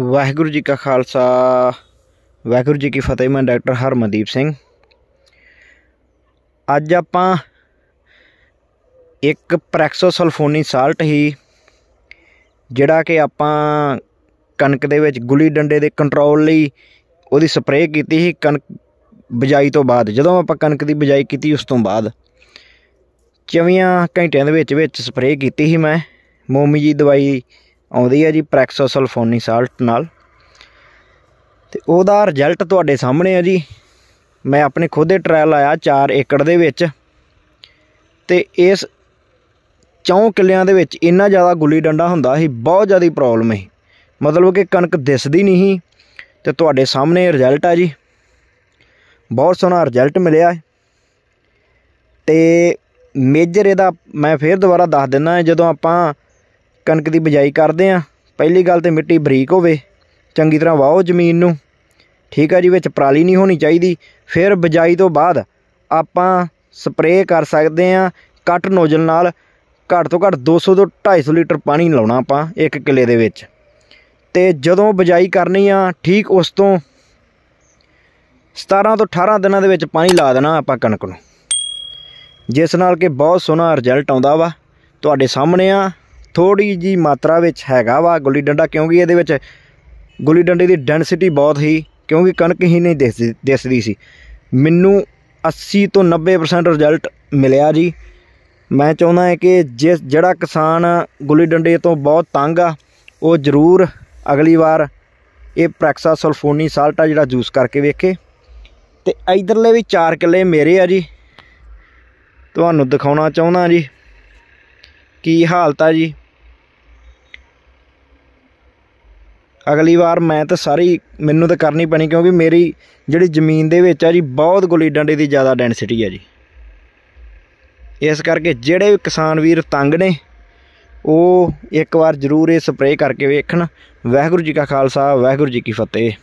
ਵਾਹਿਗੁਰੂ ਜੀ ਕਾ ਖਾਲਸਾ ਵਾਹਿਗੁਰੂ ਜੀ ਕੀ ਫਤਿਹ ਮੈਂ ਡਾਕਟਰ ਹਰਮਨਦੀਪ ਸਿੰਘ ਅੱਜ ਆਪਾਂ ਇੱਕ ਪ੍ਰੈਕਸੋਸਲਫੋਨੀ ਸਾਲਟ ਹੀ ਜਿਹੜਾ ਕਿ ਆਪਾਂ ਕਣਕ ਦੇ ਵਿੱਚ ਗੁਲੀ ਡੰਡੇ ਦੇ ਕੰਟਰੋਲ ਲਈ ਉਹਦੀ ਸਪਰੇਅ ਕੀਤੀ ਸੀ ਕਣਕ ਬਜਾਈ ਤੋਂ ਬਾਅਦ ਜਦੋਂ ਆਪਾਂ ਕਣਕ ਦੀ ਬਜਾਈ ਕੀਤੀ ਉਸ ਤੋਂ ਬਾਅਦ ਚਵੀਆਂ ਘੰਟਿਆਂ ਦੇ ਵਿੱਚ ਵਿੱਚ ਸਪਰੇਅ ਕੀਤੀ ਸੀ ਮੈਂ ਮੋਮੀ ਜੀ ਦਵਾਈ ਆਉਂਦੀ ਹੈ ਜੀ ਪ੍ਰੈਕਸੋਸਲਫੋਨੀ ਸਾਲਟ ਨਾਲ ਤੇ ਉਹਦਾ ਰਿਜ਼ਲਟ ਤੁਹਾਡੇ ਸਾਹਮਣੇ ਆ ਜੀ ਮੈਂ ਆਪਣੇ ਖੁਦ ਦੇ ਟ੍ਰਾਇਲ ਆਇਆ 4 ਏਕੜ ਦੇ ਵਿੱਚ ਤੇ ਇਸ ਚੌਂ ਕਿੱਲਿਆਂ ਦੇ ਵਿੱਚ ਇੰਨਾ ਜ਼ਿਆਦਾ ਗੁੱਲੀ ਡੰਡਾ ਹੁੰਦਾ ਸੀ ਬਹੁਤ ਜ਼ਿਆਦਾ ਪ੍ਰੋਬਲਮ ਸੀ ਮਤਲਬ ਕਿ ਕਣਕ ਦਿਸਦੀ ਨਹੀਂ ਸੀ ਤੇ ਤੁਹਾਡੇ ਸਾਹਮਣੇ ਰਿਜ਼ਲਟ ਆ ਜੀ ਬਹੁਤ ਸੋਹਣਾ ਰਿਜ਼ਲਟ ਮਿਲਿਆ ਤੇ ਮੇਜਰ ਇਹਦਾ ਮੈਂ ਫੇਰ ਦੁਬਾਰਾ ਦੱਸ ਦਿੰਦਾ ਜਦੋਂ ਆਪਾਂ ਕਣਕ ਦੀ ਬਿਜਾਈ ਕਰਦੇ ਆ ਪਹਿਲੀ ਗੱਲ ਤੇ ਮਿੱਟੀ ਬਰੀਕ ਹੋਵੇ ਚੰਗੀ ਤਰ੍ਹਾਂ ਵਾਓ ਜ਼ਮੀਨ ਨੂੰ ਠੀਕ ਆ ਜੀ ਵਿੱਚ ਪਰਾਲੀ ਨਹੀਂ ਹੋਣੀ ਚਾਹੀਦੀ ਫਿਰ ਬਿਜਾਈ ਤੋਂ ਬਾਅਦ ਆਪਾਂ ਸਪਰੇਅ ਕਰ ਸਕਦੇ ਆ ਕੱਟ ਨੋਜ਼ਲ ਨਾਲ ਘੱਟ ਤੋਂ ਘੱਟ 200 ਤੋਂ 250 ਲੀਟਰ ਪਾਣੀ ਲਾਉਣਾ ਆਪਾਂ ਇੱਕ ਕਿੱਲੇ ਦੇ ਵਿੱਚ ਤੇ ਜਦੋਂ ਬਜਾਈ ਕਰਨੀ ਆ ਠੀਕ ਉਸ ਤੋਂ 17 ਤੋਂ 18 ਦਿਨਾਂ ਦੇ ਵਿੱਚ ਪਾਣੀ ਲਾ ਦੇਣਾ ਆਪਾਂ ਕਣਕ ਨੂੰ ਜਿਸ ਨਾਲ ਕਿ ਬਹੁਤ ਸੋਹਣਾ ਰਿਜ਼ਲਟ ਆਉਂਦਾ ਵਾ ਤੁਹਾਡੇ ਸਾਹਮਣੇ ਆ ਥੋੜੀ ਜੀ ਮਾਤਰਾ ਵਿੱਚ ਹੈਗਾ ਵਾ ਗੁੱਲੀ ਡੰਡਾ ਕਿਉਂਕਿ ਇਹਦੇ ਵਿੱਚ ਗੁੱਲੀ ਡੰਡੇ ਦੀ ਡੈਂਸਿਟੀ ਬਹੁਤ ਹੀ ਕਿਉਂਕਿ ਕਣਕ ਹੀ ਨਹੀਂ ਦਿਸਦੀ ਸੀ ਮੈਨੂੰ 80 ਤੋਂ 90% ਰਿਜ਼ਲਟ ਮਿਲਿਆ ਜੀ ਮੈਂ ਚਾਹੁੰਦਾ ਹਾਂ ਕਿ ਜਿਸ ਜਿਹੜਾ ਕਿਸਾਨ ਗੁੱਲੀ ਡੰਡੇ ਤੋਂ ਬਹੁਤ ਤੰਗ ਆ ਉਹ ਜ਼ਰੂਰ ਅਗਲੀ ਵਾਰ ਇਹ ਪ੍ਰੈਕਸਾ ਸਲਫੋਨੀ ਸਾਲਟ ਆ ਜਿਹੜਾ ਜੂਸ ਕਰਕੇ ਵੇਖੇ ਤੇ ਇਧਰਲੇ ਵੀ 4 ਕਿੱਲੇ ਮੇਰੇ ਆ ਜੀ ਤੁਹਾਨੂੰ ਦਿਖਾਉਣਾ ਚਾਹੁੰਦਾ ਜੀ ਕੀ ਹਾਲਤ ਆ ਜੀ ਅਗਲੀ ਵਾਰ ਮੈਂ ਤਾਂ ਸਾਰੀ ਮੈਨੂੰ ਤਾਂ ਕਰਨੀ ਪੈਣੀ ਕਿਉਂਕਿ ਮੇਰੀ ਜਿਹੜੀ ਜ਼ਮੀਨ ਦੇ ਵਿੱਚ ਆ ਜੀ ਬਹੁਤ ਗੁਲੀ ਡੰਡੇ ਦੀ ਜ਼ਿਆਦਾ ਡੈਂਸਿਟੀ ਆ ਜੀ ਇਸ ਕਰਕੇ ਜਿਹੜੇ ਕਿਸਾਨ ਵੀਰ ਤੰਗ ਨੇ ਉਹ ਇੱਕ ਵਾਰ ਜ਼ਰੂਰ ਇਹ ਸਪਰੇਅ ਕਰਕੇ ਵੇਖਣ ਵਾਹਿਗੁਰੂ ਜੀ ਕਾ ਖਾਲਸਾ ਵਾਹਿਗੁਰੂ ਜੀ ਕੀ ਫਤਿਹ